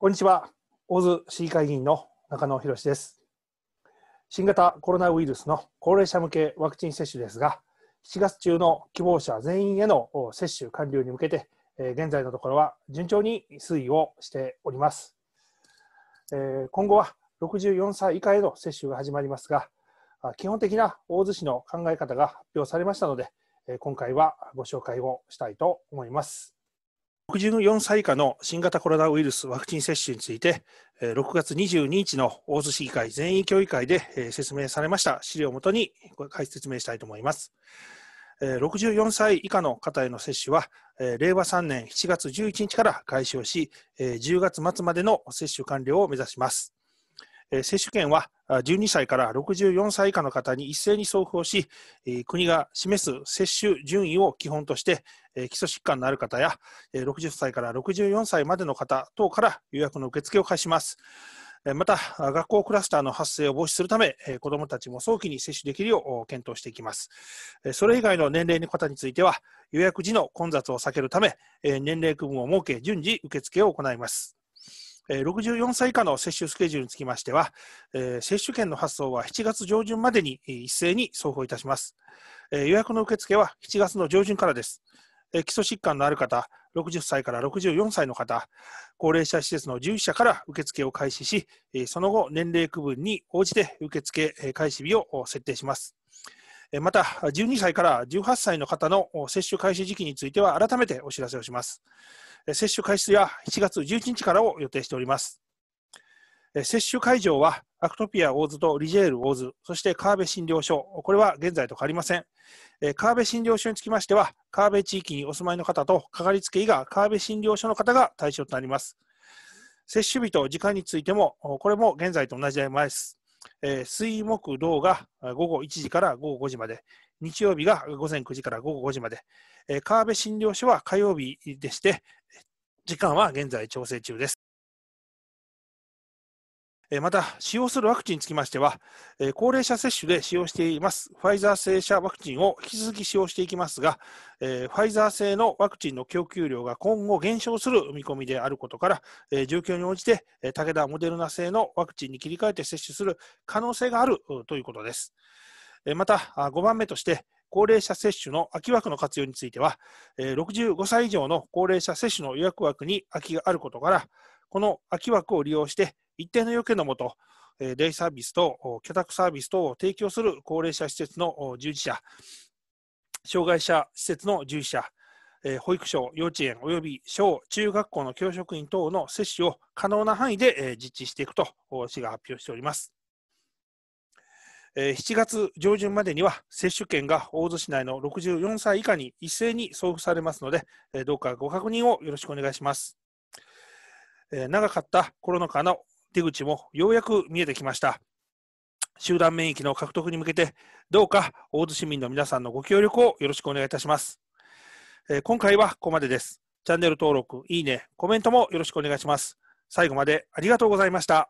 こんにちは。大津市議会議員の中野博です。新型コロナウイルスの高齢者向けワクチン接種ですが、7月中の希望者全員への接種完了に向けて、現在のところは順調に推移をしております。今後は64歳以下への接種が始まりますが、基本的な大津市の考え方が発表されましたので、今回はご紹介をしたいと思います。64歳以下の新型コロナウイルスワクチン接種について、6月22日の大洲市議会全員協議会で説明されました資料をもとに説明したいと思います。64歳以下の方への接種は、令和3年7月11日から開始をし、10月末までの接種完了を目指します。接種券は12歳から64歳以下の方に一斉に送付をし、国が示す接種順位を基本として、基礎疾患のある方や60歳から64歳までの方等から予約の受付を開始します。また、学校クラスターの発生を防止するため、子どもたちも早期に接種できるよう検討していきます。それ以外の年齢の方については、予約時の混雑を避けるため、年齢区分を設け、順次受付を行います。64歳以下の接種スケジュールにつきましては、接種券の発送は7月上旬までに一斉に送付いたします。予約の受付は7月の上旬からです。え基礎疾患のある方、60歳から64歳の方、高齢者施設の従事者から受付を開始し、えその後、年齢区分に応じて受付開始日を設定します。また、12歳から18歳の方の接種開始時期については、改めてお知らせをします。接種開始は7月11日からを予定しております。接種会場はアクトピア大津とリジェール大津、そして川辺診療所、これは現在と変わりません。川辺診療所につきましては、川辺地域にお住まいの方と、かかりつけ医が川辺診療所の方が対象となります。接種日と時間についても、これも現在と同じです。水木土が午後1時から午後5時まで、日曜日が午前9時から午後5時まで、川辺診療所は火曜日でして、時間は現在調整中です。また、使用するワクチンにつきましては、高齢者接種で使用していますファイザー製社ワクチンを引き続き使用していきますが、ファイザー製のワクチンの供給量が今後減少する見込みであることから、状況に応じて武田モデルナ製のワクチンに切り替えて接種する可能性があるということです。また、5番目として、高齢者接種の空き枠の活用については、65歳以上の高齢者接種の予約枠に空きがあることから、この空き枠を利用して、一定の要件のもと、デイサービスと居宅サービス等を提供する高齢者施設の従事者、障害者施設の従事者、保育所、幼稚園及び小中学校の教職員等の接種を可能な範囲で実施していくと市が発表しております。7月上旬までには接種券が大洲市内の64歳以下に一斉に送付されますので、どうかご確認をよろしくお願いします。長かったコロナ禍の出口もようやく見えてきました。集団免疫の獲得に向けて、どうか大津市民の皆さんのご協力をよろしくお願いいたします。えー、今回はここまでです。チャンネル登録、いいね、コメントもよろしくお願いします。最後までありがとうございました。